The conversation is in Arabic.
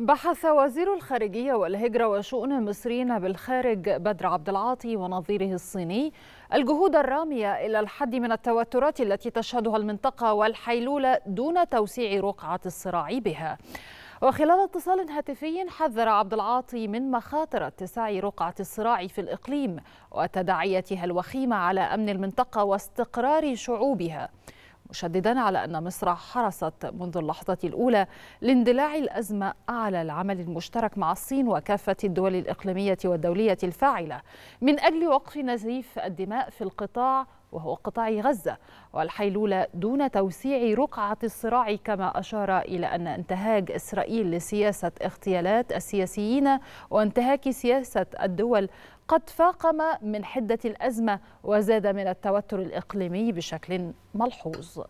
بحث وزير الخارجية والهجرة وشؤون المصريين بالخارج بدر عبد العاطي ونظيره الصيني الجهود الرامية إلى الحد من التوترات التي تشهدها المنطقة والحيلولة دون توسيع رقعة الصراع بها. وخلال اتصال هاتفي حذر عبد العاطي من مخاطر اتساع رقعة الصراع في الإقليم وتداعياتها الوخيمة على أمن المنطقة واستقرار شعوبها. مشددا على أن مصر حرصت منذ اللحظة الأولى لاندلاع الأزمة على العمل المشترك مع الصين وكافة الدول الإقليمية والدولية الفاعلة من أجل وقف نزيف الدماء في القطاع وهو قطاع غزة والحيلولة دون توسيع رقعة الصراع كما أشار إلى أن انتهاج إسرائيل لسياسة اغتيالات السياسيين وانتهاك سياسة الدول قد فاقم من حدة الأزمة وزاد من التوتر الإقليمي بشكل ملحوظ